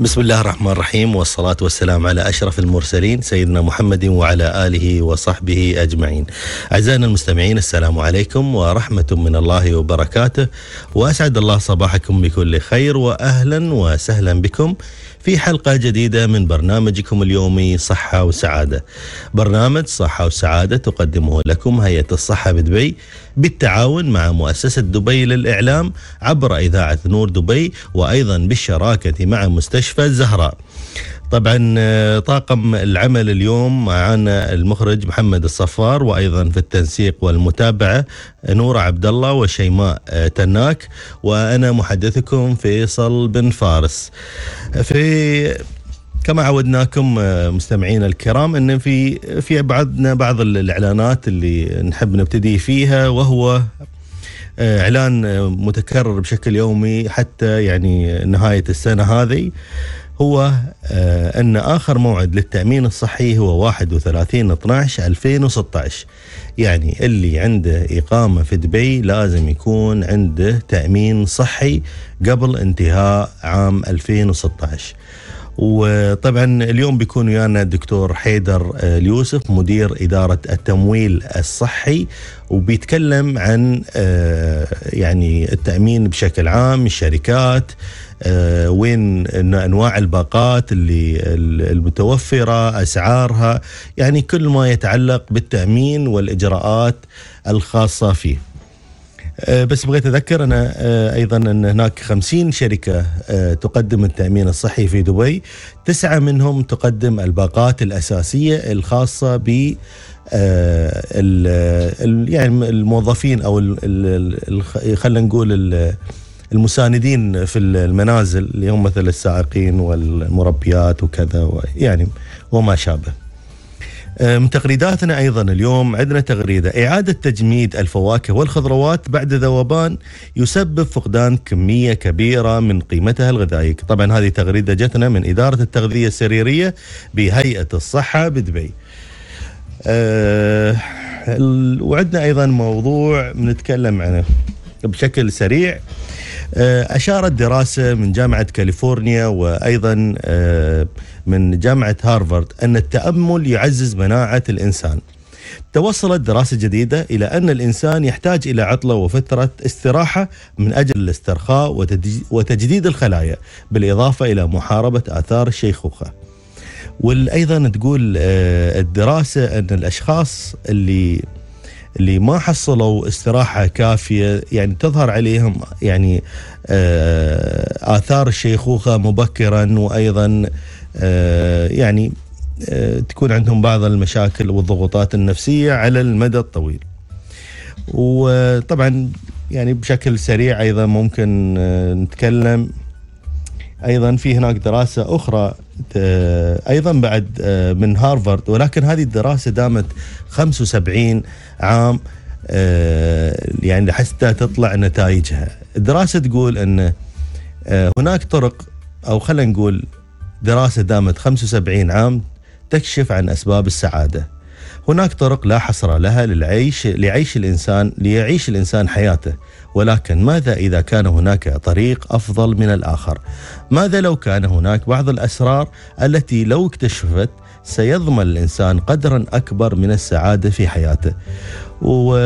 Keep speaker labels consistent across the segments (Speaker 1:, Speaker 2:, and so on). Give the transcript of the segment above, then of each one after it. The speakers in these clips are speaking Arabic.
Speaker 1: بسم الله الرحمن الرحيم والصلاة والسلام على أشرف المرسلين سيدنا محمد وعلى آله وصحبه أجمعين أعزائنا المستمعين السلام عليكم ورحمة من الله وبركاته وأسعد الله صباحكم بكل خير وأهلا وسهلا بكم في حلقة جديدة من برنامجكم اليومي صحة وسعادة برنامج صحة وسعادة تقدمه لكم هيئة الصحة بدبي بالتعاون مع مؤسسة دبي للإعلام عبر إذاعة نور دبي وأيضا بالشراكة مع مستشفى الزهراء طبعا آه، طاقم العمل اليوم معنا المخرج محمد الصفار وايضا في التنسيق والمتابعه نوره عبد الله وشيماء آه، تناك وانا محدثكم فيصل بن فارس. في كما عودناكم آه، مستمعينا الكرام ان في في بعضنا بعض الاعلانات اللي نحب نبتدي فيها وهو اعلان متكرر بشكل يومي حتى يعني نهايه السنه هذه هو آه، أن آخر موعد للتأمين الصحي هو 31 12 2016 يعني اللي عنده إقامة في دبي لازم يكون عنده تأمين صحي قبل انتهاء عام 2016 وطبعا اليوم بيكون ويانا الدكتور حيدر آه، اليوسف مدير إدارة التمويل الصحي وبيتكلم عن آه، يعني التأمين بشكل عام الشركات آه، وين انواع الباقات اللي المتوفره اسعارها يعني كل ما يتعلق بالتامين والاجراءات الخاصه فيه آه، بس بغيت اذكر انا آه، ايضا ان هناك 50 شركه تقدم التامين الصحي في دبي تسعه منهم تقدم الباقات الاساسيه الخاصه ب يعني الموظفين او خلينا نقول المساندين في المنازل اللي هم مثل السائقين والمربيات وكذا يعني وما شابه من تغريداتنا ايضا اليوم عندنا تغريده اعاده تجميد الفواكه والخضروات بعد ذوبان يسبب فقدان كميه كبيره من قيمتها الغذائيه، طبعا هذه تغريده جتنا من اداره التغذيه السريريه بهيئه الصحه بدبي. أه وعندنا ايضا موضوع بنتكلم عنه بشكل سريع آه، أشارت دراسة من جامعة كاليفورنيا وأيضا آه، من جامعة هارفارد أن التأمل يعزز مناعة الإنسان توصلت دراسة جديدة إلى أن الإنسان يحتاج إلى عطلة وفترة استراحة من أجل الاسترخاء وتجديد الخلايا بالإضافة إلى محاربة آثار الشيخوخة وأيضا تقول آه، الدراسة أن الأشخاص اللي اللي ما حصلوا استراحه كافيه يعني تظهر عليهم يعني آه، اثار الشيخوخه مبكرا وايضا آه، يعني آه، تكون عندهم بعض المشاكل والضغوطات النفسيه على المدى الطويل. وطبعا يعني بشكل سريع ايضا ممكن نتكلم ايضا في هناك دراسه اخرى آه، ايضا بعد آه، من هارفارد ولكن هذه الدراسه دامت 75 عام آه، يعني حتى تطلع نتائجها الدراسه تقول ان هناك طرق او خلينا نقول دراسه دامت 75 عام تكشف عن اسباب السعاده هناك طرق لا حصر لها للعيش لعيش الانسان ليعيش الانسان حياته ولكن ماذا إذا كان هناك طريق أفضل من الآخر؟ ماذا لو كان هناك بعض الأسرار التي لو اكتشفت سيضمن الإنسان قدرا أكبر من السعادة في حياته و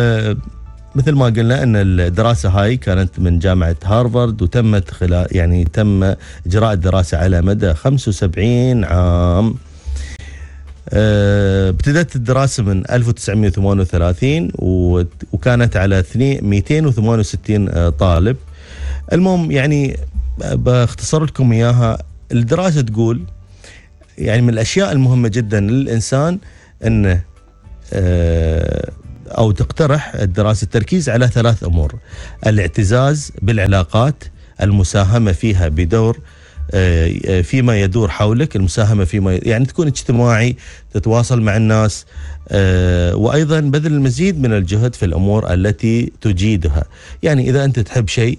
Speaker 1: مثل ما قلنا ان الدراسه هاي كانت من جامعه هارفارد وتمت خلال يعني تم اجراء الدراسه على مدى 75 عام آه، ابتدت الدراسة من 1938 وكانت على 268 آه، طالب المهم يعني باختصر لكم إياها الدراسة تقول يعني من الأشياء المهمة جدا للإنسان أنه آه، أو تقترح الدراسة التركيز على ثلاث أمور الاعتزاز بالعلاقات المساهمة فيها بدور آه، آه، فيما يدور حولك المساهمه فيما يعني تكون اجتماعي تتواصل مع الناس آه، وايضا بذل المزيد من الجهد في الامور التي تجيدها يعني اذا انت تحب شيء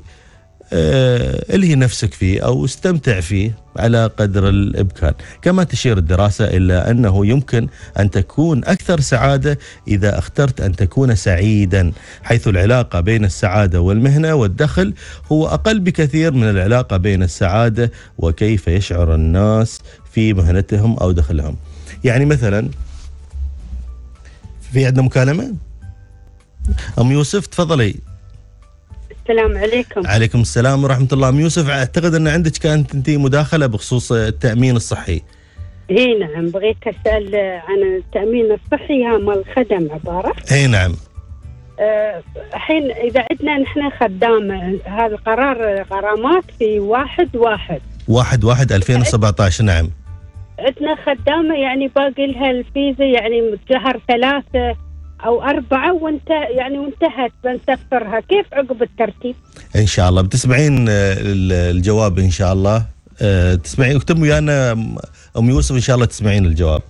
Speaker 1: آه، الهي نفسك فيه او استمتع فيه على قدر الامكان، كما تشير الدراسه الى انه يمكن ان تكون اكثر سعاده اذا اخترت ان تكون سعيدا، حيث العلاقه بين السعاده والمهنه والدخل هو اقل بكثير من العلاقه بين السعاده وكيف يشعر الناس في مهنتهم او دخلهم. يعني مثلا في عندنا مكالمه؟ ام يوسف تفضلي
Speaker 2: السلام عليكم
Speaker 1: عليكم السلام ورحمة الله أم يوسف أعتقد أن عندك كانت أنت مداخلة بخصوص التأمين الصحي
Speaker 2: اي نعم بغيت اسال عن التامين الصحي هم الخدم عباره اي نعم أه، الحين أه اذا عندنا نحن خدامه هذا قرار غرامات في واحد واحد
Speaker 1: واحد واحد 2017 نعم
Speaker 2: عندنا خدامه يعني باقي لها الفيزا يعني شهر ثلاثه او اربعه وانت يعني وانتهت بنسفرها كيف عقب الترتيب؟
Speaker 1: ان شاء الله بتسمعين آه، الجواب ان شاء الله آه، تسمعين اكتب ويانا ام يوسف ان شاء الله تسمعين الجواب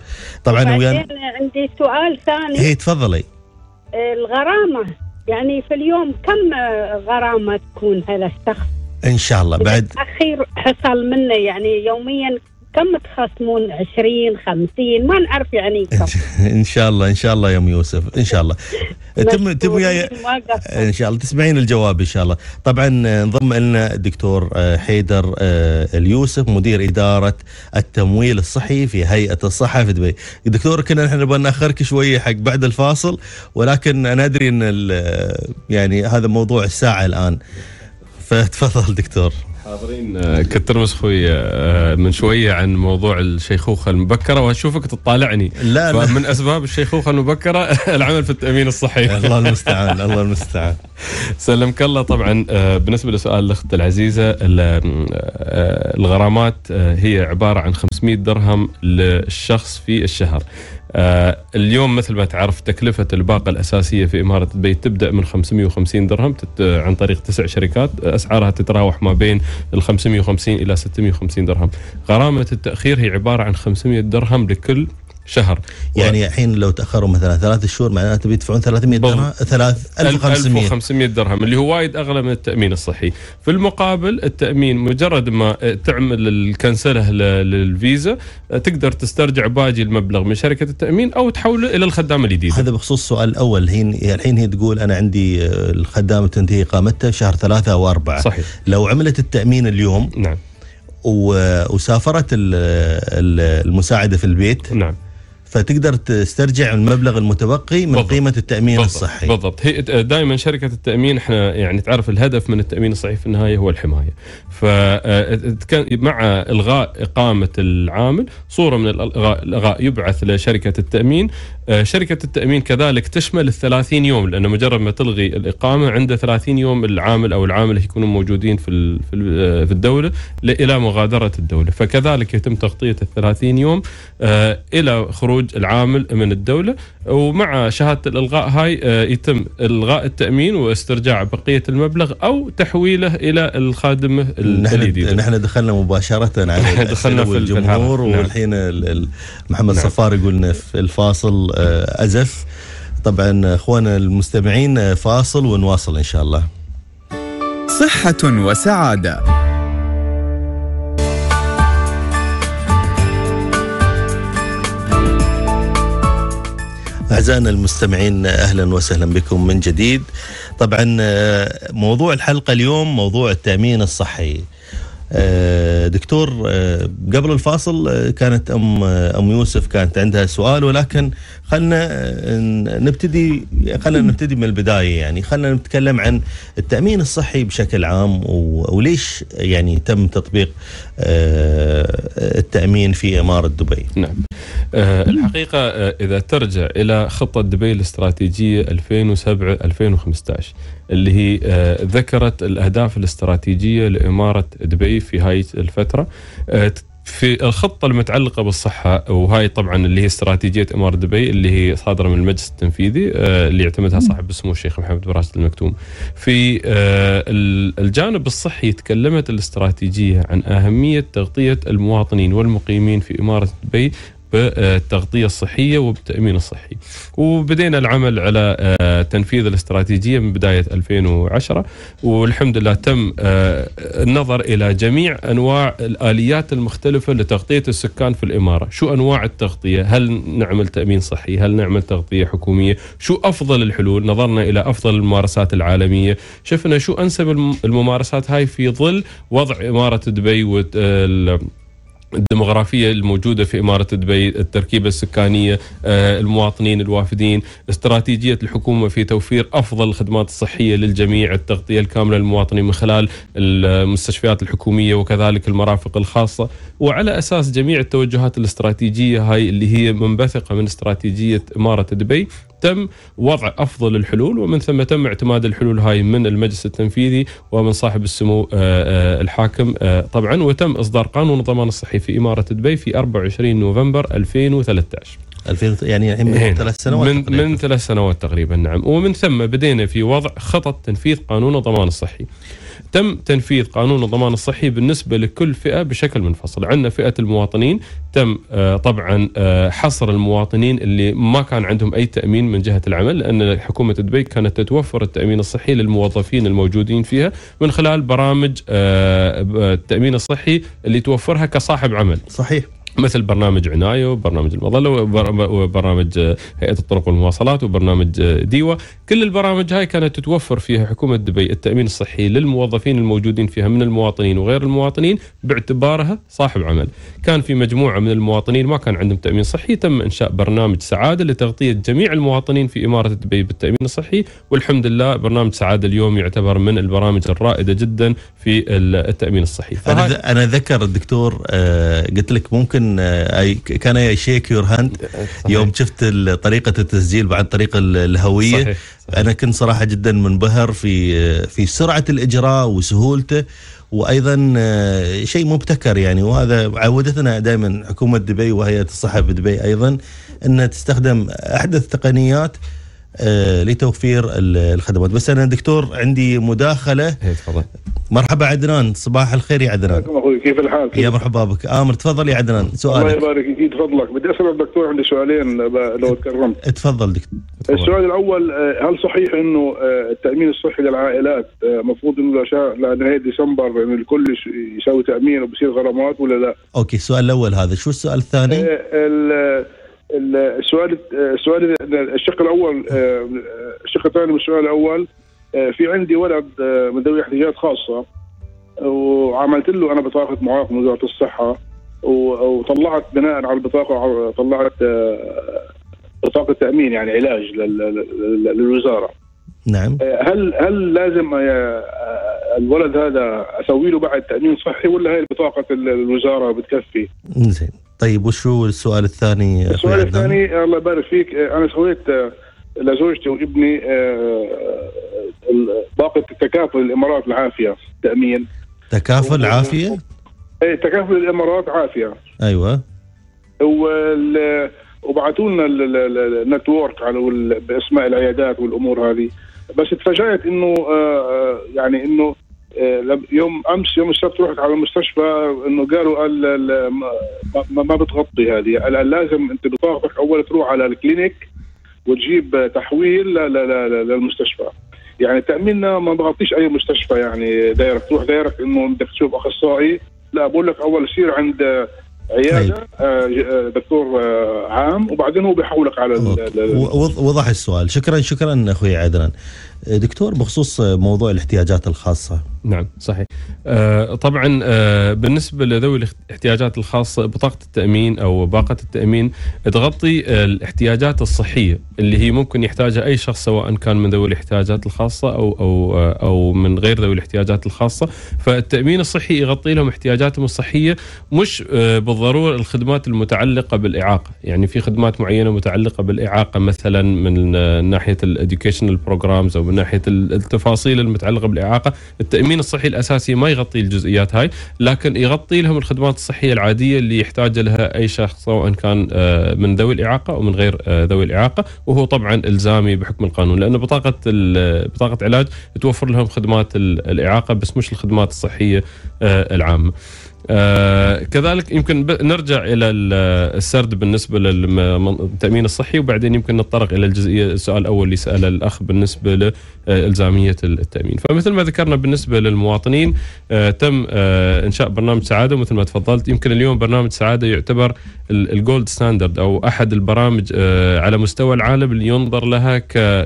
Speaker 1: طبعا ويانا
Speaker 2: عندي سؤال ثاني هي إيه، تفضلي الغرامه يعني في اليوم كم غرامه تكون هذا الشخص؟
Speaker 1: ان شاء الله بعد
Speaker 2: اخير حصل منه يعني يوميا كم تخصمون 20 50 ما نعرف يعني كم
Speaker 1: ان شاء الله ان شاء الله يا ام يوسف ان شاء الله تم تم وياي ان شاء الله تسمعين الجواب ان شاء الله طبعا آه، انضم لنا الدكتور آه، حيدر آه، اليوسف مدير اداره التمويل الصحي في هيئه الصحه في دبي دكتور كنا احنا نبغى ناخرك شويه حق بعد الفاصل ولكن انا ادري ان يعني هذا موضوع الساعه الان فتفضل دكتور
Speaker 3: حاضرين آه، كترمس خويا آه، من شويه عن موضوع الشيخوخه المبكره واشوفك تطالعني لا لا من اسباب الشيخوخه المبكره العمل في التامين الصحي الله المستعان الله المستعان سلمك الله طبعا آه، بالنسبه لسؤال الاخت العزيزه الغرامات هي عباره عن 500 درهم للشخص في الشهر آه، اليوم مثل ما تعرف تكلفة الباقة الأساسية في إمارة البيت تبدأ من 550 درهم آه، عن طريق تسع شركات أسعارها تتراوح ما بين ال 550 إلى 650 درهم غرامة التأخير هي عبارة عن 500 درهم لكل شهر يعني
Speaker 1: الحين و... لو تاخروا مثلا ثلاث شهور معناته بيدفعون 300 درهم 3500
Speaker 3: 1500 درهم اللي هو وايد اغلى من التامين الصحي في المقابل التامين مجرد ما تعمل الكنسله للفيزا تقدر تسترجع باقي المبلغ من شركه التامين او تحوله الى الخدامه الجديده هذا بخصوص السؤال الاول الحين الحين هي
Speaker 1: تقول انا عندي آه، الخدامه تنتهي اقامتها شهر ثلاثة او أربعة صحيح لو عملت التامين اليوم نعم وسافرت المساعده في البيت نعم فتقدر تسترجع المبلغ المتبقي من بالضبط. قيمه التامين بالضبط. الصحي
Speaker 3: بالضبط هي دائما شركه التامين احنا يعني تعرف الهدف من التامين الصحي في النهايه هو الحمايه ف آه، مع الغاء اقامه العامل صوره من الالغاء يبعث لشركه التامين آه، شركة التأمين كذلك تشمل ال 30 يوم لأنه مجرد ما تلغي الإقامة عنده 30 يوم العامل أو العاملة يكونوا موجودين في آه، في الدولة إلى مغادرة الدولة فكذلك يتم تغطية ال 30 يوم آه، إلى خروج العامل من الدولة ومع شهادة الإلغاء هاي يتم إلغاء التأمين واسترجاع بقية المبلغ أو تحويله إلى الخادمة الجديدة نحن دخلنا مباشرة على دخلنا في الجمهور نعم. والحين
Speaker 1: محمد نعم. صفار يقول في الفاصل آه، أزف طبعا أخوانا المستمعين آه، فاصل ونواصل إن شاء الله صحة وسعادة أعزائنا المستمعين أهلا وسهلا بكم من جديد طبعا آه، موضوع الحلقة اليوم موضوع التأمين الصحي آه، دكتور آه، قبل الفاصل آه، كانت ام ام يوسف كانت عندها سؤال ولكن خلنا نبتدي خلنا نبتدي من البدايه يعني خلنا نتكلم عن التامين الصحي بشكل عام وليش يعني تم تطبيق التامين في اماره دبي. نعم.
Speaker 3: الحقيقه اذا ترجع الى خطه دبي الاستراتيجيه 2007 2015 اللي هي آه، ذكرت الأهداف الاستراتيجية لإمارة دبي في هاي الفترة آه، في الخطة المتعلقة بالصحة وهاي طبعا اللي هي استراتيجية إمارة دبي اللي هي صادرة من المجلس التنفيذي آه، اللي يعتمدها صاحب السمو الشيخ محمد بن راشد المكتوم. في الجانب الصحي تكلمت الاستراتيجية عن أهمية تغطية المواطنين والمقيمين في إمارة دبي بالتغطية آه، الصحية وبالتأمين الصحي وبدينا العمل على آه، تنفيذ الاستراتيجية من بداية 2010 والحمد لله تم آه، النظر إلى جميع أنواع الآليات المختلفة لتغطية السكان في الإمارة شو أنواع التغطية هل نعمل تأمين صحي هل نعمل تغطية حكومية شو أفضل الحلول نظرنا إلى أفضل الممارسات العالمية شفنا شو أنسب الممارسات هاي في ظل وضع إمارة دبي الديموغرافيه الموجوده في اماره دبي، التركيبه السكانيه، آه، المواطنين الوافدين، استراتيجيه الحكومه في توفير افضل الخدمات الصحيه للجميع، التغطيه الكامله للمواطنين من خلال المستشفيات الحكوميه وكذلك المرافق الخاصه، وعلى اساس جميع التوجهات الاستراتيجيه هاي اللي هي منبثقه من استراتيجيه اماره دبي تم وضع افضل الحلول ومن ثم تم اعتماد الحلول هاي من المجلس التنفيذي ومن صاحب السمو آه، آه، الحاكم آه، طبعا وتم اصدار قانون الضمان الصحي في اماره دبي في 24 نوفمبر 2013 يعني من إيه. ثلاث سنوات من تقريبا. من ثلاث سنوات تقريبا نعم ومن ثم بدينا في وضع خطط تنفيذ قانون الضمان الصحي تم تنفيذ قانون الضمان الصحي بالنسبه لكل فئه بشكل منفصل، عندنا فئه المواطنين تم آه، طبعا آه، حصر المواطنين اللي ما كان عندهم اي تامين من جهه العمل لان حكومه دبي كانت تتوفر التامين الصحي للموظفين الموجودين فيها من خلال برامج آه، التامين الصحي اللي توفرها كصاحب عمل. صحيح. مثل برنامج عنايه وبرنامج المظله وبرنامج آه، هيئه الطرق والمواصلات وبرنامج آه، ديوا، كل البرامج هاي كانت تتوفر فيها حكومه دبي التامين الصحي للموظفين الموجودين فيها من المواطنين وغير المواطنين باعتبارها صاحب عمل. كان في مجموعه من المواطنين ما كان عندهم تامين صحي، تم انشاء برنامج سعاده لتغطيه جميع المواطنين في اماره دبي بالتامين الصحي، والحمد لله برنامج سعاده اليوم يعتبر من البرامج الرائده جدا في التامين الصحي.
Speaker 1: انا ذكر الدكتور آه، قلت لك ممكن يمكن آه، كان اي شيك يور هاند يوم شفت طريقه التسجيل بعد طريقه الهويه صحيح. صحيح. انا كنت صراحه جدا منبهر في آه، في سرعه الاجراء وسهولته وايضا آه، شيء مبتكر يعني وهذا عودتنا دائما حكومه دبي وهيئه الصحه في دبي ايضا انها تستخدم احدث تقنيات آه، لتوفير الخدمات بس انا دكتور عندي مداخله إيه، تفضل مرحبا عدنان صباح الخير يا عدنان اخوي كيف الحال كيف؟ يا مرحبا بك امر تفضل يا عدنان سؤال الله
Speaker 4: يبارك فيك إيه، فضلك بدي اسال الدكتور عندي سؤالين لو تكرمت تفضل دكتور السؤال الاول آه، هل صحيح انه آه، التامين الصحي للعائلات مفروض انه لنهايه ديسمبر انه يعني الكل يسوي تامين وبصير غرامات ولا لا؟
Speaker 1: اوكي السؤال الاول هذا شو السؤال الثاني؟
Speaker 4: السؤال آه، السؤال الشق الاول آه، آه، الشق الثاني من السؤال الاول في عندي ولد من ذوي احتياجات خاصه وعملت له انا بطاقه معاق من وزاره الصحه وطلعت بناء على البطاقه طلعت بطاقه تامين يعني علاج للوزاره نعم هل هل لازم الولد هذا اسوي له بعد تامين صحي ولا هي بطاقه الوزاره بتكفي؟
Speaker 1: زين طيب وشو السؤال الثاني السؤال الثاني
Speaker 4: الله يبارك فيك انا سويت آه، لزوجتي وابني باقه آه، آه، التكافل الامارات العافيه تامين
Speaker 1: تكافل عافيه؟
Speaker 4: ايه تكافل الامارات عافيه ايوه وال وبعثوا لنا النتورك على باسماء العيادات والامور هذه بس تفاجات انه يعني انه آه، يوم امس يوم السبت رحت على المستشفى انه قالوا قال ما, ما بتغطي هذه قال لازم انت بطاقتك اول تروح على الكلينيك وتجيب تحويل للمستشفى يعني تاميننا ما بغطيش اي مستشفى يعني دايرك تروح دايرك انه بدك تشوف اخصائي لا بقول لك اول سير عند عياده طيب. آه، آه، دكتور عام وبعدين هو بيحولك على
Speaker 1: وضح السؤال شكرا شكرا اخوي عدنان دكتور بخصوص موضوع الاحتياجات الخاصة
Speaker 3: نعم صحيح آه، طبعا آه، بالنسبة لذوي الاحتياجات الخاصة بطاقة التأمين أو باقة التأمين تغطي آه، الاحتياجات الصحية اللي هي ممكن يحتاجها أي شخص سواء كان من ذوي الاحتياجات الخاصة أو أو أو من غير ذوي الاحتياجات الخاصة فالتأمين الصحي يغطي لهم احتياجاتهم الصحية مش بالضرورة الخدمات المتعلقة بالإعاقة يعني في خدمات معينة متعلقة بالإعاقة مثلا من ناحية الإديوكيشنال بروجرامز أو من ناحيه التفاصيل المتعلقه بالاعاقه، التامين الصحي الاساسي ما يغطي الجزئيات هاي، لكن يغطي لهم الخدمات الصحيه العاديه اللي يحتاج لها اي شخص سواء كان آه، من ذوي الاعاقه او من غير آه، ذوي الاعاقه، وهو طبعا الزامي بحكم القانون لانه بطاقه بطاقه علاج توفر لهم خدمات الاعاقه بس مش الخدمات الصحيه آه، العامه. آه كذلك يمكن نرجع الى السرد بالنسبه للتامين الصحي وبعدين يمكن نتطرق الى الجزئيه السؤال الاول اللي ساله الاخ بالنسبه لالزاميه آه، التامين، فمثل ما ذكرنا بالنسبه للمواطنين آه تم آه انشاء برنامج سعاده ومثل ما تفضلت يمكن اليوم برنامج سعاده يعتبر الجولد ستاندرد او احد البرامج آه، على مستوى العالم اللي ينظر لها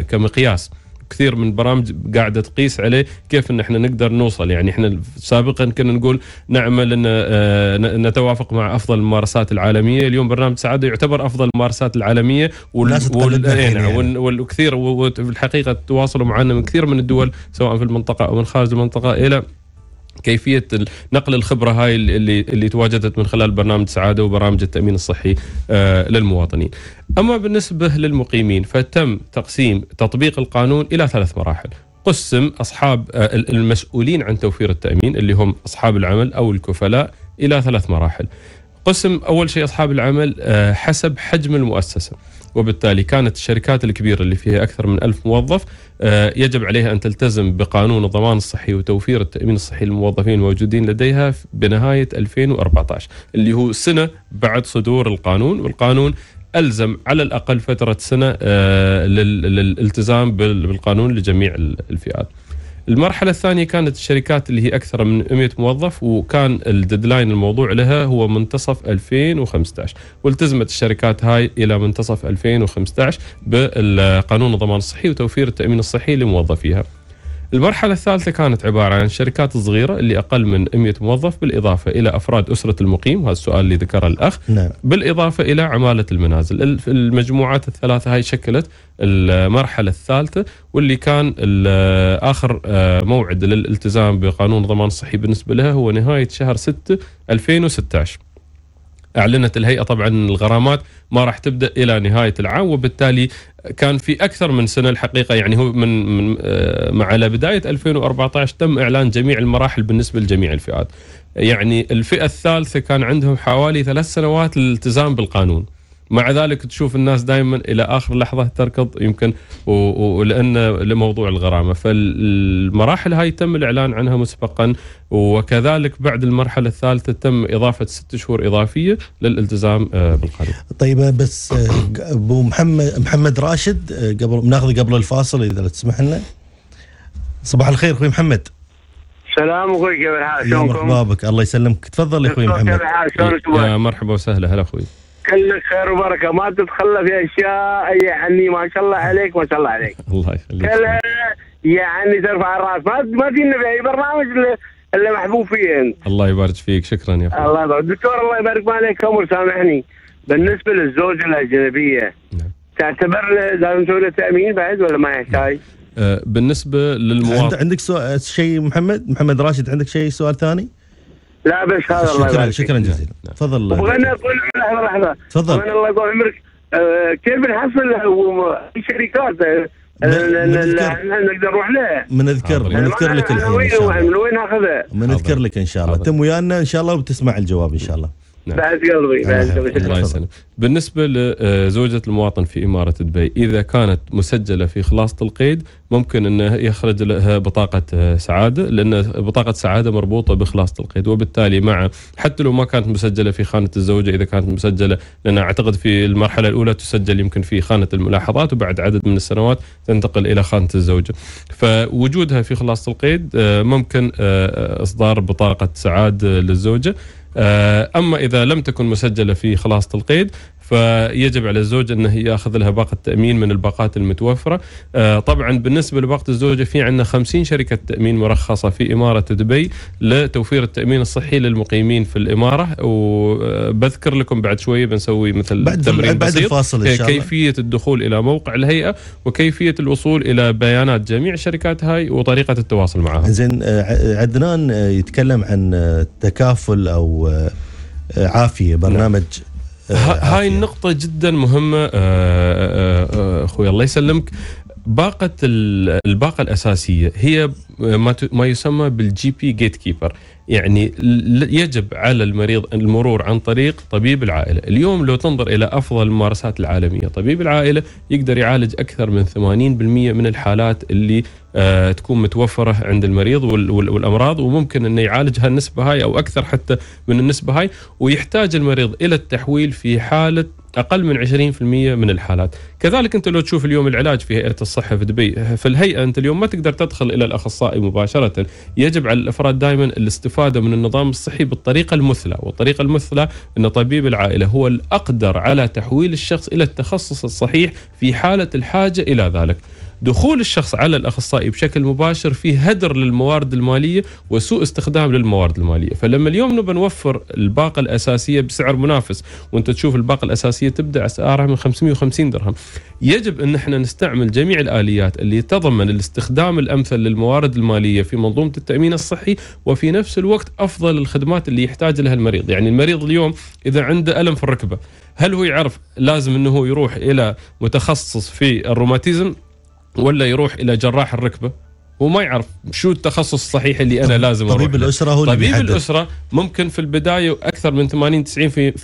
Speaker 3: كمقياس. كثير من البرامج قاعده تقيس عليه كيف ان احنا نقدر نوصل يعني احنا سابقا كنا نقول نعمل ان آه، نتوافق مع افضل الممارسات العالميه اليوم برنامج سعاده يعتبر افضل الممارسات العالميه وال... يعني. يعني. وال... يعني. والكثير وفي الحقيقه تواصلوا معنا من كثير من الدول سواء في المنطقه او من خارج المنطقه الى كيفيه نقل الخبره هاي اللي اللي تواجدت من خلال برنامج سعاده وبرامج التامين الصحي آه، للمواطنين. اما بالنسبه للمقيمين فتم تقسيم تطبيق القانون الى ثلاث مراحل، قسم اصحاب آه، المسؤولين عن توفير التامين اللي هم اصحاب العمل او الكفلاء الى ثلاث مراحل. قسم اول شيء اصحاب العمل آه، حسب حجم المؤسسه وبالتالي كانت الشركات الكبيره اللي فيها اكثر من ألف موظف آه، يجب عليها أن تلتزم بقانون الضمان الصحي وتوفير التأمين الصحي للموظفين الموجودين لديها بنهاية 2014 اللي هو سنة بعد صدور القانون والقانون ألزم على الأقل فترة سنة آه، للالتزام بالقانون لجميع الفئات المرحله الثانيه كانت الشركات اللي هي اكثر من 100 موظف وكان الديدلاين الموضوع لها هو منتصف 2015 والتزمت الشركات هاي الى منتصف 2015 بالقانون الضمان الصحي وتوفير التامين الصحي لموظفيها المرحلة الثالثة كانت عبارة عن شركات صغيرة اللي أقل من 100 موظف بالإضافة إلى أفراد أسرة المقيم هذا السؤال اللي ذكره الأخ نعم. بالإضافة إلى عمالة المنازل المجموعات الثلاثة هاي شكلت المرحلة الثالثة واللي كان آخر آه، موعد للالتزام بقانون الضمان الصحي بالنسبة لها هو نهاية شهر 6 2016 اعلنت الهيئه طبعا الغرامات ما راح تبدا الى نهايه العام وبالتالي كان في اكثر من سنه الحقيقه يعني هو من من آه، مع على بدايه 2014 تم اعلان جميع المراحل بالنسبه لجميع الفئات. يعني الفئه الثالثه كان عندهم حوالي ثلاث سنوات للالتزام بالقانون. مع ذلك تشوف الناس دائما الى اخر لحظه تركض يمكن ولان لموضوع الغرامه فالمراحل هاي تم الاعلان عنها مسبقا وكذلك بعد المرحله الثالثه تم اضافه ست شهور اضافيه للالتزام آه، بالقانون.
Speaker 1: طيب آه، بس آه، ابو محمد محمد راشد قبل بناخذ قبل الفاصل اذا تسمح لنا. صباح الخير اخوي محمد.
Speaker 2: سلام اخوي كيف الحال؟ شلونكم؟
Speaker 3: الله يسلمك، تفضل يا اخوي محمد. يا مرحبا وسهلا هلا اخوي.
Speaker 2: كلك خير وبركه ما تتخلى في اشياء يعني ما شاء الله عليك ما شاء الله عليك الله يخليك يعني ترفع الراس ما ما تجينا في اي برنامج الا محبوب فيه انت
Speaker 3: الله يبارك فيك شكرا يا
Speaker 2: اخوي الله يبارك دكتور الله يبارك ما عليك أمر سامحني بالنسبه للزوجه الاجنبيه نعم. تعتبر لازم تسوي له تامين بعد ولا ما يحتاج؟
Speaker 3: أه، بالنسبه للمواطن
Speaker 1: عندك سؤال شيء محمد محمد راشد عندك شيء سؤال ثاني؟
Speaker 3: لا بس هذا الله يبارك شكرا
Speaker 1: جزيلا تفضل الله
Speaker 3: وبغينا اقول لحظه لحظه تفضل الله يطول
Speaker 2: عمرك آه، كيف نحصل الشركات آه، نقدر نروح لها
Speaker 1: بنذكر بنذكر لك الحين
Speaker 2: من وين اخذها؟
Speaker 1: من اذكر لك ان شاء الله تم ويانا ان شاء الله وبتسمع الجواب ان شاء الله
Speaker 3: نعم. بعد قلبي بعد قلبي الله يسلمك بالنسبه لزوجه آه، المواطن في اماره دبي اذا كانت مسجله في خلاصه القيد ممكن انه يخرج لها بطاقه آه، سعاده لان بطاقه سعاده مربوطه بخلاصه القيد وبالتالي مع حتى لو ما كانت مسجله في خانه الزوجه اذا كانت مسجله لان اعتقد في المرحله الاولى تسجل يمكن في خانه الملاحظات وبعد عدد من السنوات تنتقل الى خانه الزوجه فوجودها في خلاصه القيد آه، ممكن اصدار بطاقه سعاده للزوجه آه، أما إذا لم تكن مسجلة في خلاصة القيد فيجب على الزوج انه ياخذ لها باقه تامين من الباقات المتوفره آه، طبعا بالنسبه لباقه الزوجه في عندنا 50 شركه تامين مرخصه في اماره دبي لتوفير التامين الصحي للمقيمين في الاماره وبذكر لكم بعد شويه بنسوي مثل بعد تمرين بعد الفاصل إن شاء الله. إيه، كيفيه الدخول الى موقع الهيئه وكيفيه الوصول الى بيانات جميع الشركات هاي وطريقه التواصل معها
Speaker 1: زين آه، عدنان آه، يتكلم عن تكافل او عافيه برنامج نعم.
Speaker 3: هاي النقطة جدا مهمة آه، آه، آه، اخوي الله يسلمك باقة الباقة الأساسية هي ما يسمى بالجي بي جيت كيبر يعني يجب على المريض المرور عن طريق طبيب العائلة اليوم لو تنظر إلى أفضل الممارسات العالمية طبيب العائلة يقدر يعالج أكثر من 80% من الحالات اللي آه، تكون متوفرة عند المريض والأمراض وممكن أنه يعالج هالنسبة هاي أو أكثر حتى من النسبة هاي ويحتاج المريض إلى التحويل في حالة اقل من 20% من الحالات، كذلك انت لو تشوف اليوم العلاج في هيئه الصحه في دبي، في الهيئه انت اليوم ما تقدر تدخل الى الاخصائي مباشره، يجب على الافراد دائما الاستفاده من النظام الصحي بالطريقه المثلى، والطريقه المثلى ان طبيب العائله هو الاقدر على تحويل الشخص الى التخصص الصحيح في حاله الحاجه الى ذلك. دخول الشخص على الاخصائي بشكل مباشر فيه هدر للموارد الماليه وسوء استخدام للموارد الماليه، فلما اليوم نبى نوفر الباقه الاساسيه بسعر منافس وانت تشوف الباقه الاساسيه تبدا اسعارها من 550 درهم، يجب ان احنا نستعمل جميع الاليات اللي تضمن الاستخدام الامثل للموارد الماليه في منظومه التامين الصحي وفي نفس الوقت افضل الخدمات اللي يحتاج لها المريض، يعني المريض اليوم اذا عنده الم في الركبه هل هو يعرف لازم انه هو يروح الى متخصص في الروماتيزم ولا يروح الى جراح الركبه وما يعرف شو التخصص الصحيح اللي انا لازم طبيب اروح الاسره هو طبيب اللي الاسره ممكن في البدايه اكثر من 80 90%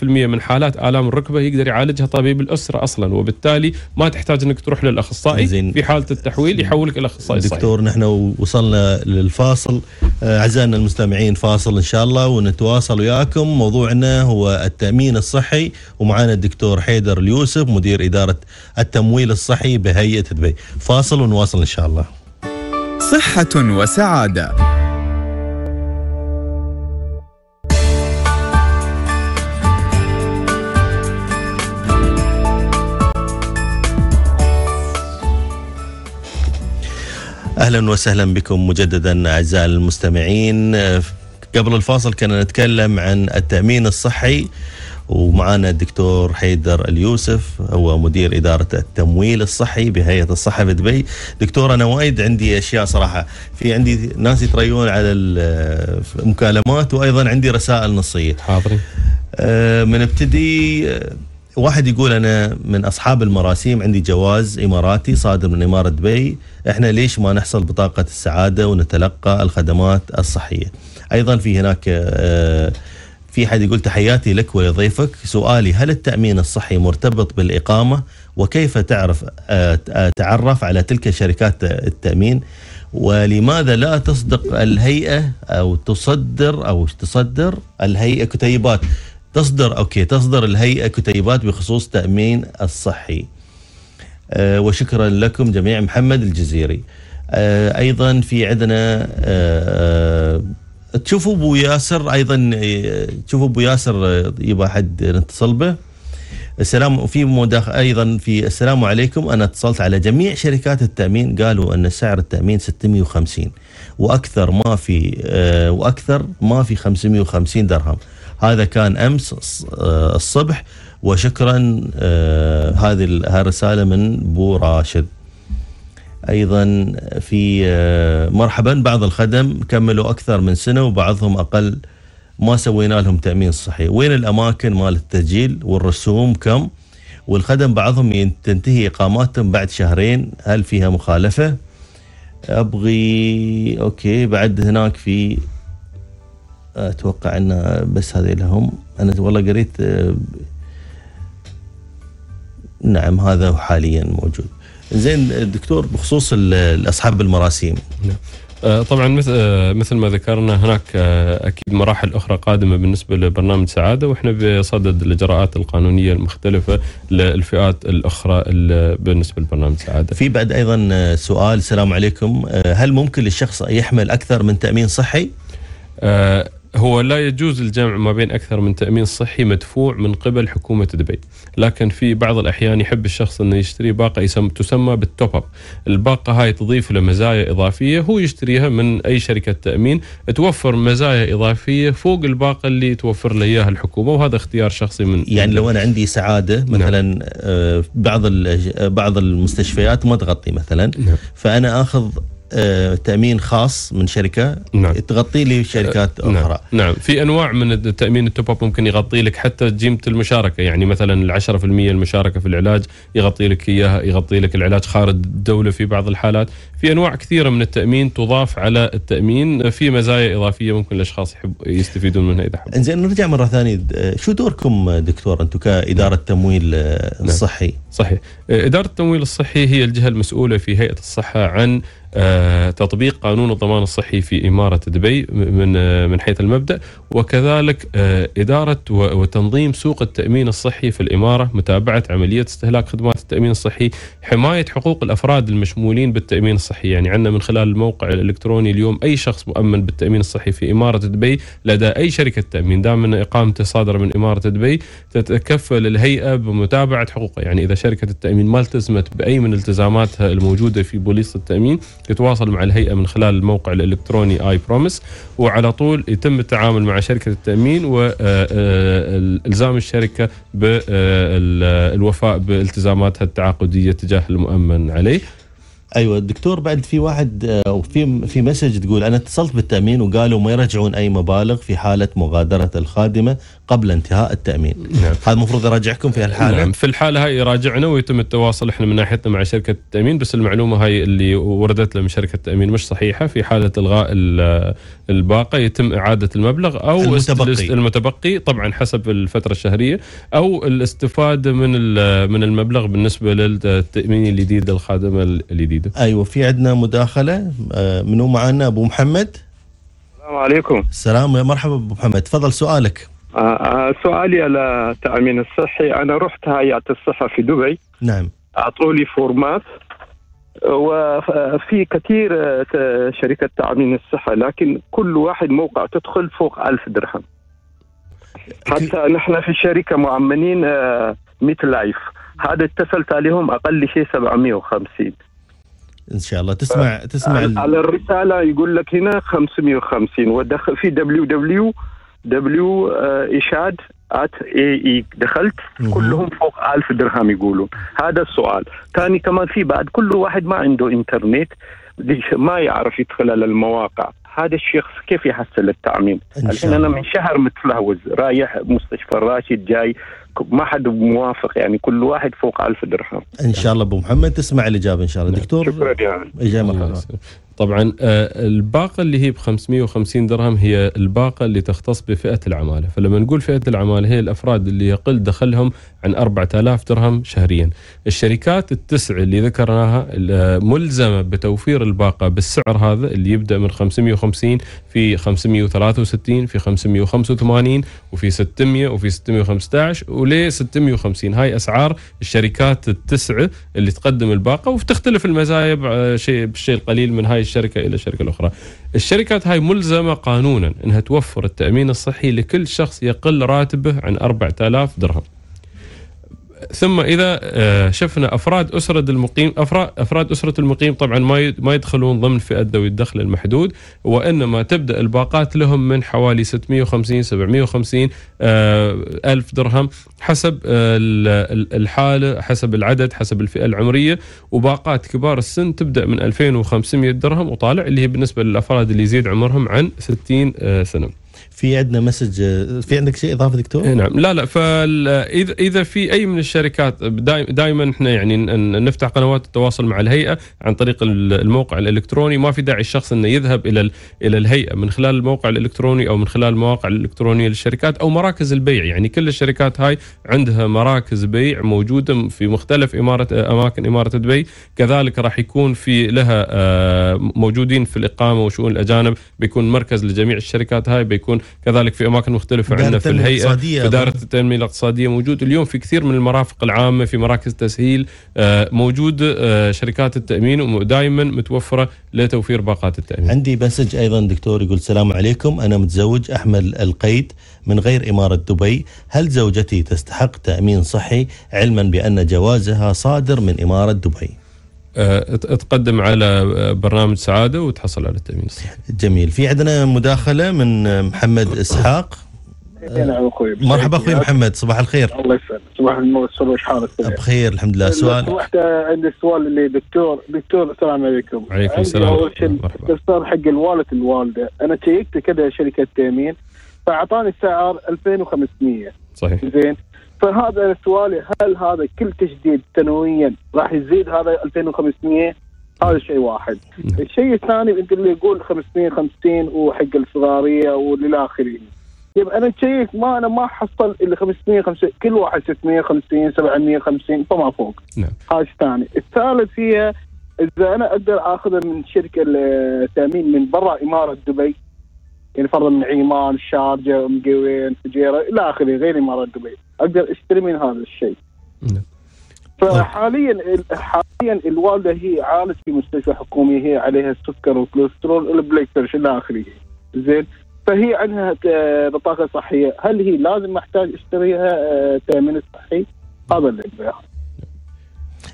Speaker 3: من حالات الام الركبه يقدر يعالجها طبيب الاسره اصلا وبالتالي ما تحتاج انك تروح للاخصائي زين. في حاله التحويل يحولك الى صحي دكتور
Speaker 1: صحيح. نحن وصلنا للفاصل آه، اعزائنا المستمعين فاصل ان شاء الله ونتواصل وياكم موضوعنا هو التامين الصحي ومعانا الدكتور حيدر اليوسف مدير اداره التمويل الصحي بهيئه دبي فاصل ونواصل ان شاء الله
Speaker 2: صحة وسعادة اهلا
Speaker 1: وسهلا بكم مجددا اعزائي المستمعين قبل الفاصل كنا نتكلم عن التامين الصحي ومعنا الدكتور حيدر اليوسف هو مدير إدارة التمويل الصحي بهيئة الصحة في دبي دكتور أنا وايد عندي أشياء صراحة في عندي ناس يتريون على المكالمات آه، وأيضا عندي رسائل نصية حاضر آه، من ابتدي آه، واحد يقول انا من اصحاب المراسيم عندي جواز اماراتي صادر من اماره دبي، احنا ليش ما نحصل بطاقه السعاده ونتلقى الخدمات الصحيه؟ ايضا في هناك في حد يقول تحياتي لك ولضيفك سؤالي هل التأمين الصحي مرتبط بالإقامة وكيف تعرف آه، تعرف على تلك شركات التأمين ولماذا لا تصدق الهيئة أو تصدر أو تصدر الهيئة كتيبات تصدر أوكي تصدر الهيئة كتيبات بخصوص تأمين الصحي آه، وشكرا لكم جميعا محمد الجزيري آه، ايضا في عندنا تشوفوا ابو ياسر ايضا تشوفوا ابو ياسر يبغى حد نتصل به السلام وفي ايضا في السلام عليكم انا اتصلت على جميع شركات التامين قالوا ان سعر التامين 650 واكثر ما في آه، واكثر ما في 550 درهم هذا كان امس آه، الصبح وشكرا آه، هذه الرساله من بو راشد أيضا في آه، مرحبا بعض الخدم كملوا أكثر من سنة وبعضهم أقل ما سوينا لهم تأمين صحي وين الأماكن مال التسجيل والرسوم كم والخدم بعضهم تنتهي إقاماتهم بعد شهرين هل فيها مخالفة أبغي أوكي بعد هناك في أتوقع أن بس هذه لهم أنا والله قريت آه، نعم هذا حاليا موجود زين دكتور بخصوص اصحاب المراسيم
Speaker 3: نعم. آه، طبعا آه، مثل ما ذكرنا هناك آه، اكيد مراحل اخرى قادمه بالنسبه لبرنامج سعاده واحنا بصدد الاجراءات القانونيه المختلفه للفئات الاخرى بالنسبه لبرنامج سعاده. في بعد ايضا سؤال السلام عليكم هل ممكن للشخص يحمل اكثر من تامين صحي؟ أه هو لا يجوز الجمع ما بين اكثر من تامين صحي مدفوع من قبل حكومه دبي، لكن في بعض الاحيان يحب الشخص انه يشتري باقه يسم تسمى بالتوب اب، الباقه هاي تضيف له مزايا اضافيه هو يشتريها من اي شركه تامين، توفر مزايا اضافيه فوق الباقه اللي توفر له اياها الحكومه وهذا اختيار شخصي من يعني لو انا
Speaker 1: عندي سعاده نعم. مثلا نعم. بعض بعض المستشفيات ما تغطي مثلا نعم. فانا اخذ آه، تامين خاص من شركه نعم. تغطي لي شركات نعم. اخرى
Speaker 3: نعم في انواع من التامين التوب اب ممكن يغطي لك حتى جيمه المشاركه يعني مثلا ال 10% المشاركه في العلاج يغطي لك اياها يغطي لك العلاج خارج الدوله في بعض الحالات في انواع كثيره من التامين تضاف على التامين في مزايا اضافيه ممكن الاشخاص يحب يستفيدون منها اذا
Speaker 1: حبوا انزين نرجع مره ثانيه شو دوركم دكتور انتم كاداره نعم. تمويل نعم.
Speaker 3: صحيح اداره التمويل الصحي هي الجهه المسؤوله في هيئه الصحه عن آه، تطبيق قانون الضمان الصحي في إمارة دبي من آه، من حيث المبدأ وكذلك آه، إدارة وتنظيم سوق التأمين الصحي في الإمارة متابعة عملية استهلاك خدمات التأمين الصحي حماية حقوق الأفراد المشمولين بالتأمين الصحي يعني عندنا من خلال الموقع الإلكتروني اليوم أي شخص مؤمن بالتأمين الصحي في إمارة دبي لدى أي شركة تأمين دام أن إقامته صادرة من إمارة دبي تتكفل الهيئة بمتابعة حقوقه يعني إذا شركة التأمين ما التزمت بأي من التزاماتها الموجودة في بوليصة التأمين يتواصل مع الهيئه من خلال الموقع الالكتروني اي بروميس وعلى طول يتم التعامل مع شركه التامين والزام آه، آه، الشركه بالوفاء آه، بالتزاماتها التعاقديه تجاه المؤمن عليه ايوه دكتور بعد في واحد
Speaker 1: في في مسج تقول انا اتصلت بالتامين وقالوا ما يرجعون اي مبالغ في حاله مغادره الخادمه قبل انتهاء التامين نعم. هذا المفروض يراجعكم في الحاله نعم
Speaker 3: في الحاله هاي يراجعنا ويتم التواصل احنا من ناحيتنا مع شركه التامين بس المعلومه هاي اللي وردت لنا من شركه التامين مش صحيحه في حاله الغاء الباقه يتم اعاده المبلغ او المتبقي, المتبقي طبعا حسب الفتره الشهريه او الاستفاده من من المبلغ بالنسبه للتامين الجديد الخادمه الجديده
Speaker 1: ايوه في عندنا مداخله آه، منو معنا ابو محمد
Speaker 3: السلام عليكم
Speaker 1: السلام يا مرحبا ابو محمد تفضل سؤالك
Speaker 2: آه، آه، سؤالي على التأمين الصحي أنا رحت هيئة الصحة في دبي نعم أعطوا لي فورمات وفي كثير آه، شركة تأمين الصحة لكن كل واحد موقع تدخل فوق ألف درهم حتى نحن في الشركة معمنين ميت لايف هذا اتصلت عليهم أقل شيء 750
Speaker 1: ان شاء الله تسمع تسمع
Speaker 2: على الرساله يقول لك هنا 550 ودخل في دبليو دبليو دبليو آه، إشاد ات اي اي دخلت كلهم فوق ألف درهم يقولون هذا السؤال ثاني كمان في بعد كل واحد ما عنده انترنت ما يعرف يدخل على المواقع هذا الشخص كيف يحصل التعميم؟ الحين انا من شهر متلهوز رايح مستشفى الراشد جاي ما حد موافق يعني كل واحد
Speaker 3: فوق ألف درهم ان شاء الله ابو محمد تسمع الاجابه ان شاء الله نعم. دكتور شكرا يا اجابه طبعا آه، الباقه اللي هي ب 550 درهم هي الباقه اللي تختص بفئه العماله، فلما نقول فئه العماله هي الافراد اللي يقل دخلهم عن 4000 درهم شهريا. الشركات التسع اللي ذكرناها آه، ملزمه بتوفير الباقه بالسعر هذا اللي يبدا من 550 في 563 في 585 وفي 600 وفي 615 ول 650 هاي اسعار الشركات التسعه اللي تقدم الباقه وتختلف المزايا آه، بشيء القليل من هاي الشركه الى الشركه الاخرى. الشركات هاي ملزمه قانونا انها توفر التامين الصحي لكل شخص يقل راتبه عن 4000 درهم. ثم اذا آه، شفنا افراد اسره المقيم افراد افراد اسره المقيم طبعا ما ما يدخلون ضمن فئه ذوي الدخل المحدود وانما تبدا الباقات لهم من حوالي 650 750 آه، الف درهم حسب آه، الحاله حسب العدد حسب الفئه العمريه وباقات كبار السن تبدا من 2500 درهم وطالع اللي هي بالنسبه للافراد اللي يزيد عمرهم عن 60 سنه في عندنا مسج
Speaker 1: في عندك شيء اضافه دكتور؟ إيه، نعم
Speaker 3: لا لا فاذا اذا في اي من الشركات دائما احنا يعني نفتح قنوات التواصل مع الهيئه عن طريق الموقع الالكتروني ما في داعي الشخص انه يذهب الى الى الهيئه من خلال الموقع الالكتروني او من خلال المواقع الالكترونيه للشركات او مراكز البيع يعني كل الشركات هاي عندها مراكز بيع موجوده في مختلف اماره اماكن اماره دبي كذلك راح يكون في لها آه، موجودين في الاقامه وشؤون الاجانب بيكون مركز لجميع الشركات هاي بيكون كذلك في اماكن مختلفه عندنا في الهيئه في اداره التنميه الاقتصاديه موجود اليوم في كثير من المرافق العامه في مراكز تسهيل آه، موجود آه، شركات التامين ودائما متوفره لتوفير باقات التامين.
Speaker 1: عندي مسج ايضا دكتور يقول السلام عليكم انا متزوج احمل القيد من غير اماره دبي، هل زوجتي تستحق تامين صحي علما بان جوازها صادر من اماره دبي؟
Speaker 3: آه، تقدم على آه، برنامج
Speaker 1: سعاده وتحصل على التامين الصحي. جميل، في عندنا مداخله من آه، محمد اسحاق. نعم اخوي مرحبا اخوي محمد صباح الخير الله يسعدك صباح النور وش حالك طيب. بخير الحمد لله سؤال
Speaker 4: عندي سؤال للدكتور دكتور السلام عليكم وعليكم السلام اول شيء استفسار حق الوالد الوالده انا شيكت كذا شركه تامين فاعطاني السعر 2500 صحيح زين فهذا سؤالي هل هذا كل تجديد سنويا راح يزيد هذا 2500 هذا شيء واحد نعم. الشيء الثاني انت اللي يقول 550 وحق الصغاريه والى اخره طيب، انا تشيك ما انا ما حصل الا 550 كل واحد 650 750 فما فوق نعم هذا الثاني الثالث هي اذا انا اقدر اخذها من شركه التامين من برا اماره دبي يعني فرضا من عمان الشارجه ام فجيره الى اخره غير اماره دبي اقدر اشتري من هذا الشيء نعم فحاليا حاليا الوالده هي عالج في مستشفى حكومي هي عليها السكر والكوليسترول والبلاد الى اخره زين فهي عندها بطاقه صحيه هل هي لازم احتاج اشتريها آه، تامين صحي؟ هذا اللي نعم.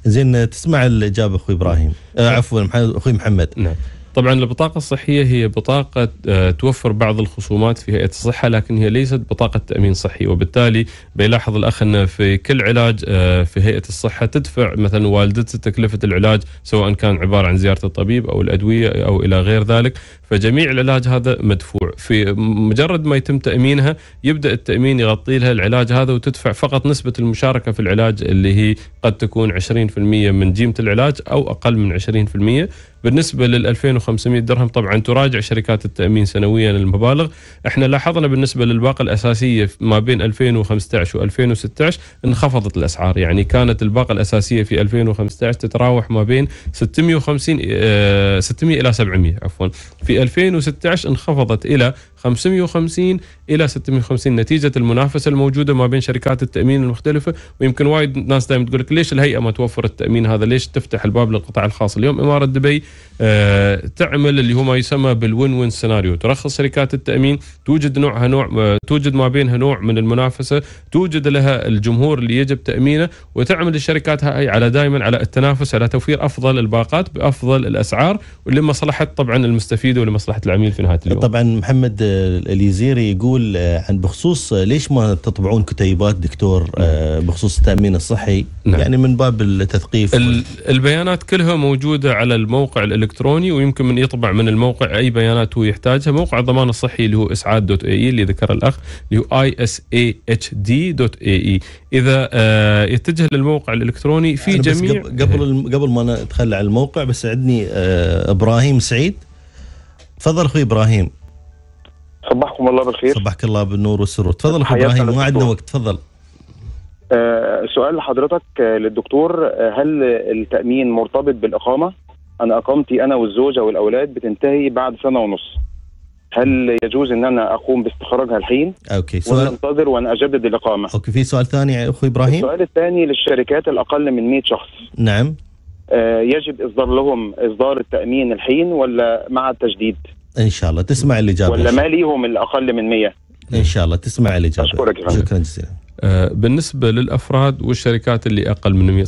Speaker 1: زين تسمع الاجابه اخوي ابراهيم آه عفوا اخوي محمد نعم
Speaker 3: طبعا البطاقة الصحية هي بطاقة آه، توفر بعض الخصومات في هيئة الصحة لكن هي ليست بطاقة تأمين صحي وبالتالي بيلاحظ الأخ أن في كل علاج آه، في هيئة الصحة تدفع مثلا والدته تكلفة العلاج سواء كان عبارة عن زيارة الطبيب أو الأدوية أو إلى غير ذلك فجميع العلاج هذا مدفوع في مجرد ما يتم تامينها يبدا التامين يغطي لها العلاج هذا وتدفع فقط نسبه المشاركه في العلاج اللي هي قد تكون 20% من جيمه العلاج او اقل من 20% بالنسبه لل 2500 درهم طبعا تراجع شركات التامين سنويا المبالغ احنا لاحظنا بالنسبه للباقه الاساسيه ما بين 2015 و2016 انخفضت الاسعار يعني كانت الباقه الاساسيه في 2015 تتراوح ما بين 650 600 آه، الى 700 عفوا في في 2016 انخفضت إلى 550 الى 650 نتيجه المنافسه الموجوده ما بين شركات التامين المختلفه ويمكن وايد ناس دائما تقول لك ليش الهيئه ما توفر التامين هذا ليش تفتح الباب للقطاع الخاص اليوم اماره دبي آه، تعمل اللي هو ما يسمى بالوين وين سيناريو ترخص شركات التامين توجد نوعها نوع آه، توجد ما بينها نوع من المنافسه توجد لها الجمهور اللي يجب تامينه وتعمل الشركات هاي على دائما على التنافس على توفير افضل الباقات بافضل الاسعار ولمصلحه طبعا المستفيد ولمصلحه العميل في نهايه اليوم طبعا
Speaker 1: محمد اليزيري يقول آه، عن بخصوص آه، ليش ما تطبعون كتيبات دكتور آه، بخصوص التامين الصحي نعم. يعني من باب التثقيف
Speaker 3: البيانات كلها موجوده على الموقع الالكتروني ويمكن من يطبع من الموقع اي بيانات هو يحتاجها موقع الضمان الصحي اللي هو اسعاد دوت اي اي اللي ذكر الاخ اللي هو اي اس اي اتش دي دوت اي اي اذا يتجه للموقع الالكتروني في يعني جميع
Speaker 1: قبل قبل ما نتخلى عن الموقع بس عندني ابراهيم سعيد تفضل اخوي ابراهيم صباحكم الله بالخير صباحك الله بالنور والسرور تفضل اخو ابراهيم ما عندنا وقت تفضل
Speaker 2: آه، سؤال لحضرتك آه، للدكتور آه، هل التامين مرتبط بالاقامه انا اقامتي انا والزوجه والاولاد بتنتهي بعد سنه ونص هل يجوز ان انا اقوم باستخراجها الحين؟ اوكي سؤال انتظر وانا اجدد الاقامه.
Speaker 1: اوكي في سؤال ثاني يا اخوي ابراهيم؟
Speaker 2: السؤال الثاني للشركات الاقل من 100 شخص. نعم. يجب اصدار لهم اصدار التامين الحين ولا مع التجديد؟ ان
Speaker 1: شاء الله تسمع الاجابه
Speaker 3: ولا ما
Speaker 2: ليهم الاقل من 100
Speaker 1: ان شاء الله
Speaker 3: تسمع الاجابه اشكرك شكرا جزيلا أه، بالنسبة للأفراد والشركات اللي أقل من 100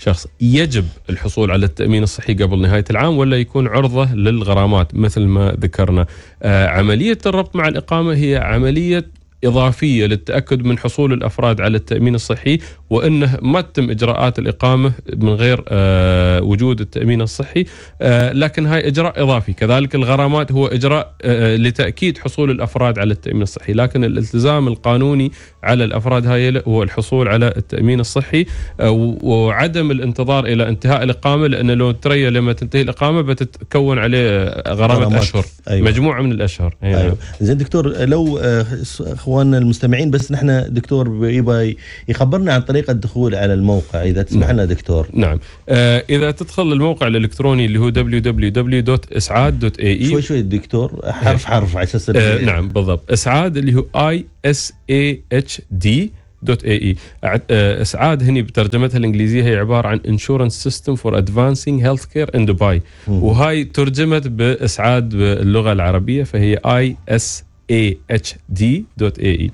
Speaker 3: شخص يجب الحصول على التأمين الصحي قبل نهاية العام ولا يكون عرضة للغرامات مثل ما ذكرنا أه، عملية الربط مع الإقامة هي عملية إضافية للتأكد من حصول الأفراد على التأمين الصحي وأنه ما تتم إجراءات الإقامة من غير آه، وجود التأمين الصحي آه، لكن هاي إجراء إضافي كذلك الغرامات هو إجراء آه، لتأكيد حصول الأفراد على التأمين الصحي لكن الالتزام القانوني على الافراد هاي والحصول على التامين الصحي آه، وعدم الانتظار الى انتهاء الاقامه لان لو تريا لما تنتهي الاقامه بتتكون عليه غرامه غرامات. اشهر أيوة. مجموعه من الاشهر ايوه, أيوة.
Speaker 1: زين دكتور لو آه، اخواننا المستمعين بس نحن دكتور يبا يخبرنا عن طريقه الدخول على الموقع اذا تسمح نعم. لنا دكتور
Speaker 3: نعم آه، اذا تدخل الموقع الالكتروني اللي هو www.isad.ae شوي شوي دكتور إيه. حرف حرف على اساس نعم بالضبط اسعاد اللي هو اي اس اي اتش اتش دي دوت اي اي اسعاد هني بترجمتها الانجليزيه هي عباره عن انشورنس سيستم فور ادفانسينج هيلث كير ان دبي وهاي ترجمت باسعاد باللغه العربيه فهي اي اس ahd.ae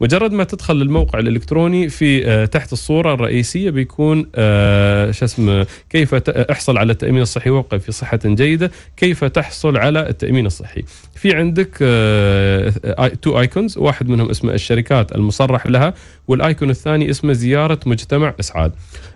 Speaker 3: مجرد ما تدخل للموقع الالكتروني في آه، تحت الصوره الرئيسيه بيكون آه، شو اسمه كيف آه، احصل على التامين الصحي وابقى في صحه جيده كيف تحصل على التامين الصحي في عندك تو ايكونز واحد منهم اسمه الشركات المصرح لها والايكون الثاني اسمه زياره مجتمع اسعاد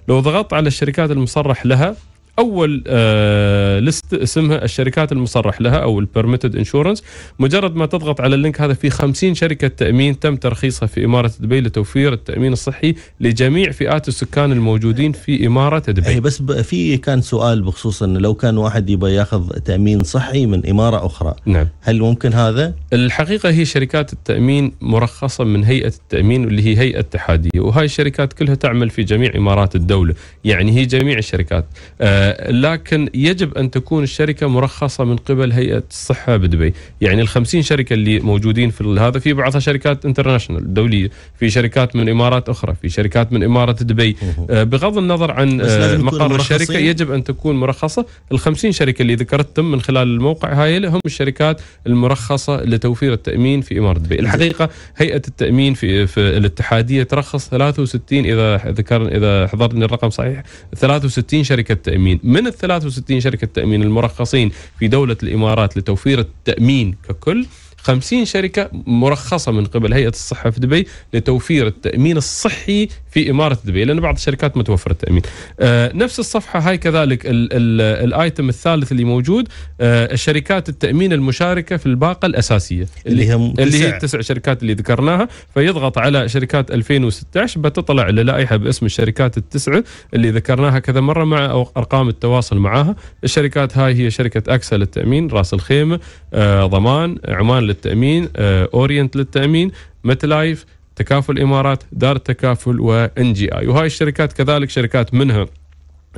Speaker 3: لو ضغطت على الشركات المصرح لها اول آه لست اسمها الشركات المصرح لها او البيرميتد انشورنس مجرد ما تضغط على اللينك هذا في 50 شركه تامين تم ترخيصها في اماره دبي لتوفير التامين الصحي لجميع فئات السكان الموجودين في اماره دبي أي
Speaker 1: بس في كان سؤال بخصوص انه لو كان واحد يبغى ياخذ تامين صحي من اماره اخرى نعم. هل ممكن
Speaker 3: هذا الحقيقه هي شركات التامين مرخصه من هيئه التامين اللي هي هيئه اتحاديه وهاي الشركات كلها تعمل في جميع امارات الدوله يعني هي جميع الشركات آه لكن يجب أن تكون الشركة مرخصة من قبل هيئة الصحة بدبي يعني الخمسين شركة اللي موجودين في هذا في بعضها شركات انترناشونال دولية في شركات من إمارات أخرى في شركات من إمارة دبي آه، بغض النظر عن آه، مقر الشركة يجب أن تكون مرخصة الخمسين شركة اللي ذكرتهم من خلال الموقع هاي هم الشركات المرخصة لتوفير التأمين في إمارة دبي الحقيقة هيئة التأمين في, في الاتحادية ترخص 63 إذا ذكر إذا حضرني الرقم صحيح 63 شركة تأمين من ال 63 شركة تأمين المرخصين في دولة الإمارات لتوفير التأمين ككل 50 شركة مرخصة من قبل هيئة الصحة في دبي لتوفير التأمين الصحي في إمارة دبي لأن بعض الشركات ما توفر التأمين آه نفس الصفحة هاي كذلك الآيتم الثالث اللي موجود آه الشركات التأمين المشاركة في الباقة الأساسية اللي, اللي هي اللي هي التسع شركات اللي ذكرناها فيضغط على شركات 2016 بتطلع للائحة باسم الشركات التسعة اللي ذكرناها كذا مرة مع أرقام التواصل معاها الشركات هاي هي شركة أكسل التأمين راس الخيمة آه ضمان عمان للتامين اورينت آه، للتامين متلايف تكافل الامارات دار التكافل وان جي اي وهاي الشركات كذلك شركات منها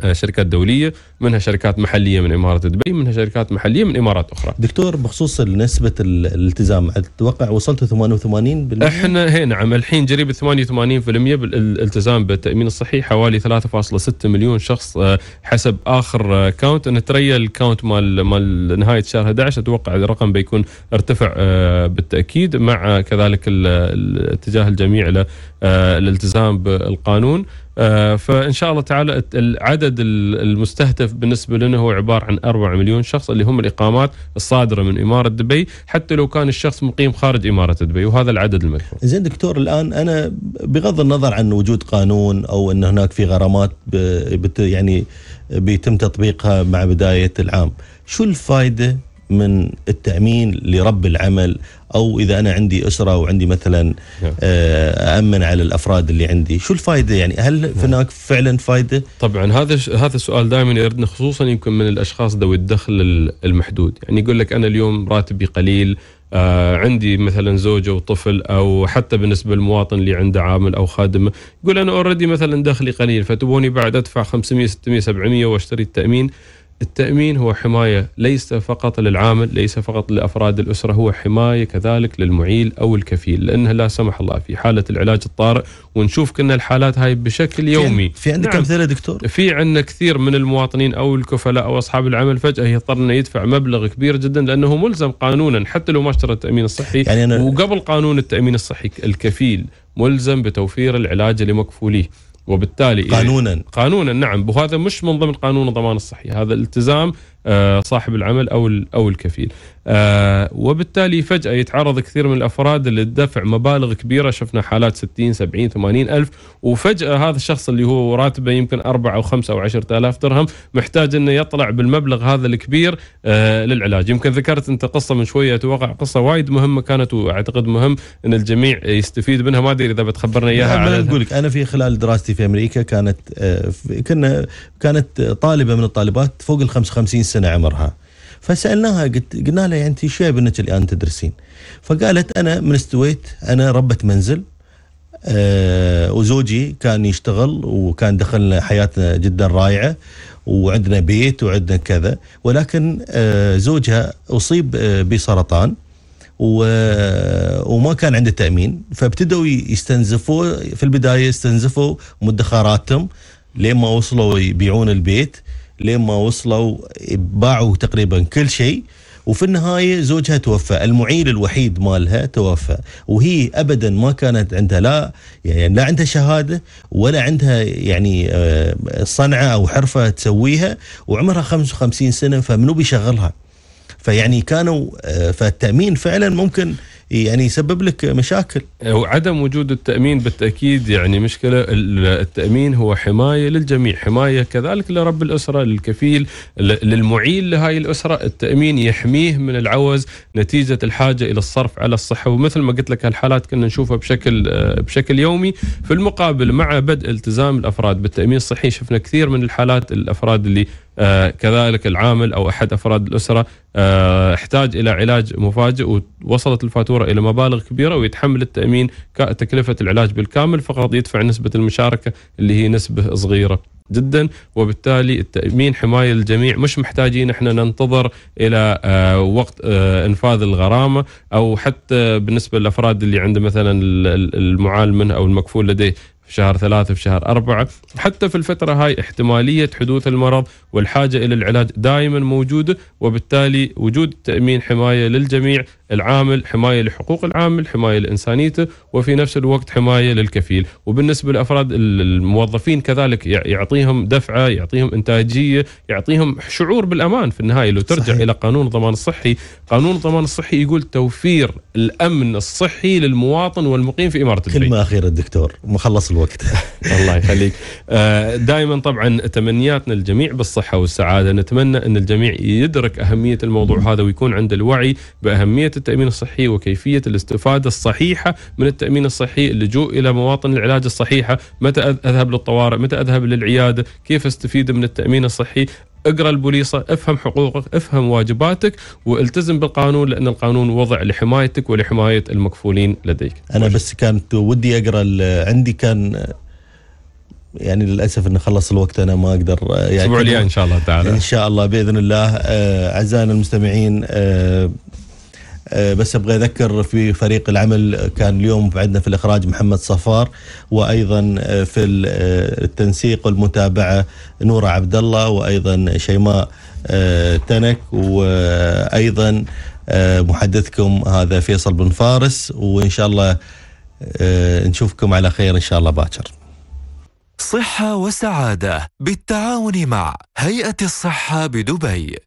Speaker 3: آه، شركات دوليه منها شركات محليه من اماره دبي منها شركات محليه من امارات اخرى
Speaker 1: دكتور بخصوص نسبه الالتزام اتوقع وصلتوا 88% احنا
Speaker 3: هي نعم الحين جريب 88% بالالتزام بالتامين الصحي حوالي 3.6 مليون شخص آه، حسب اخر كاونت انا الكاونت مال مال نهايه شهر 11 اتوقع الرقم بيكون ارتفع آه، بالتاكيد مع كذلك الاتجاه الجميع الى الالتزام بالقانون آه، فان شاء الله تعالى العدد المستهدف بالنسبه لنا هو عباره عن 4 مليون شخص اللي هم الاقامات الصادره من اماره دبي حتى لو كان الشخص مقيم خارج اماره دبي وهذا العدد المذكور.
Speaker 1: زين دكتور الان انا بغض النظر عن وجود قانون او ان هناك في غرامات يعني بيتم تطبيقها مع بدايه العام، شو الفائده من التأمين لرب العمل أو إذا أنا عندي أسرة وعندي مثلا نعم. آه، أأمن على الأفراد اللي عندي شو الفائدة يعني هل نعم. هناك فعلا فائدة
Speaker 3: طبعا هذا هذا السؤال دائما يردنا خصوصا يمكن من الأشخاص ذوي الدخل المحدود يعني يقول لك أنا اليوم راتبي قليل آه عندي مثلا زوجة وطفل او حتى بالنسبه للمواطن اللي عنده عامل او خادم يقول انا اوريدي مثلا دخلي قليل فتبوني بعد ادفع 500 600 700 واشتري التامين التأمين هو حماية ليس فقط للعامل ليس فقط لأفراد الأسرة هو حماية كذلك للمعيل أو الكفيل لأنها لا سمح الله في حالة العلاج الطارئ ونشوف كنا الحالات هاي بشكل يومي في عندك نعم. أمثلة دكتور؟ في عندنا كثير من المواطنين أو الكفلاء أو أصحاب العمل فجأة يضطر أنه يدفع مبلغ كبير جدا لأنه ملزم قانونا حتى لو ما اشترى التأمين الصحي يعني أنا... وقبل قانون التأمين الصحي الكفيل ملزم بتوفير العلاج لمكفوليه وبالتالي إيه؟ قانونا قانونا نعم وهذا مش من ضمن قانون الضمان الصحي هذا التزام آه، صاحب العمل او او الكفيل. آه، وبالتالي فجاه يتعرض كثير من الافراد للدفع مبالغ كبيره شفنا حالات 60 70 80 الف وفجاه هذا الشخص اللي هو راتبه يمكن 4 او 5 او 10000 درهم محتاج انه يطلع بالمبلغ هذا الكبير آه، للعلاج. يمكن ذكرت انت قصه من شويه اتوقع قصه وايد مهمه كانت واعتقد مهم ان الجميع يستفيد منها ما ادري اذا بتخبرنا اياها. انا اقول
Speaker 1: لك انا في خلال دراستي في امريكا كانت كنا كانت طالبه من الطالبات فوق ال 55 سنه عمرها فسالناها قلت قلنا لها يعني انت شو انك الان تدرسين فقالت انا من استويت انا ربه منزل أه وزوجي كان يشتغل وكان دخلنا حياتنا جدا رائعه وعندنا بيت وعندنا كذا ولكن أه زوجها اصيب أه بسرطان وما كان عنده تامين فابتدوا يستنزفوا في البدايه استنزفوا مدخراتهم لين ما وصلوا يبيعون البيت لين ما وصلوا باعوا تقريبا كل شيء وفي النهاية زوجها توفى المعيل الوحيد مالها توفى وهي أبدا ما كانت عندها لا يعني لا عندها شهادة ولا عندها يعني آه، صنعة أو حرفة تسويها وعمرها 55 سنة فمنو بيشغلها فيعني كانوا آه، فالتأمين فعلا ممكن يعني يسبب لك مشاكل
Speaker 3: وعدم وجود التامين بالتاكيد يعني مشكله التامين هو حمايه للجميع حمايه كذلك لرب الاسره للكفيل للمعيل لهاي الاسره التامين يحميه من العوز نتيجه الحاجه الى الصرف على الصحه ومثل ما قلت لك هالحالات كنا نشوفها بشكل آه، بشكل يومي في المقابل مع بدء التزام الافراد بالتامين الصحي شفنا كثير من الحالات الافراد اللي آه، كذلك العامل او احد افراد الاسره آه، احتاج الى علاج مفاجئ ووصلت الفاتوره الى مبالغ كبيره ويتحمل التامين تكلفه العلاج بالكامل فقط يدفع نسبه المشاركه اللي هي نسبه صغيره جدا وبالتالي التامين حمايه للجميع مش محتاجين احنا ننتظر الى آه، وقت انفاذ الغرامه او حتى بالنسبه للافراد اللي عنده مثلا المعال منه او المكفول لديه في شهر ثلاثة في شهر أربعة حتى في الفترة هاي احتمالية حدوث المرض والحاجة إلى العلاج دائما موجودة وبالتالي وجود تأمين حماية للجميع العامل حماية لحقوق العامل حماية لإنسانيته وفي نفس الوقت حماية للكفيل وبالنسبة لأفراد الموظفين كذلك يعطيهم دفعة يعطيهم إنتاجية يعطيهم شعور بالأمان في النهاية لو ترجع صحيح. إلى قانون الضمان الصحي قانون الضمان الصحي يقول توفير الأمن الصحي للمواطن والمقيم في إمارة البيت كلمة أخيرة الدكتور مخلص الوقت الله يخليك آه، دائما طبعا تمنياتنا الجميع بالصحة والسعادة نتمنى أن الجميع يدرك أهمية الموضوع هذا ويكون عنده الوعي بأهمية التأمين الصحي وكيفية الاستفادة الصحيحة من التأمين الصحي اللجوء إلى مواطن العلاج الصحيحة متى أذهب للطوارئ متى أذهب للعيادة كيف استفيد من التأمين الصحي اقرا البوليصه افهم حقوقك افهم واجباتك والتزم بالقانون لان القانون وضع لحمايتك ولحمايه المكفولين لديك
Speaker 1: انا بس كانت ودي اقرا عندي كان يعني للاسف انه خلص الوقت انا ما اقدر آه، يعني الاسبوع الجاي
Speaker 3: ان شاء الله تعالى ان
Speaker 1: شاء الله باذن الله آه، اعزائنا المستمعين آه، آه، بس ابغى اذكر في فريق العمل كان اليوم عندنا في الاخراج محمد صفار وايضا آه، في آه، التنسيق والمتابعه نوره عبد الله وايضا شيماء تنك وايضا محدثكم هذا فيصل بن فارس وان شاء الله نشوفكم على خير ان شاء الله باكر. صحه وسعاده بالتعاون مع هيئه الصحه بدبي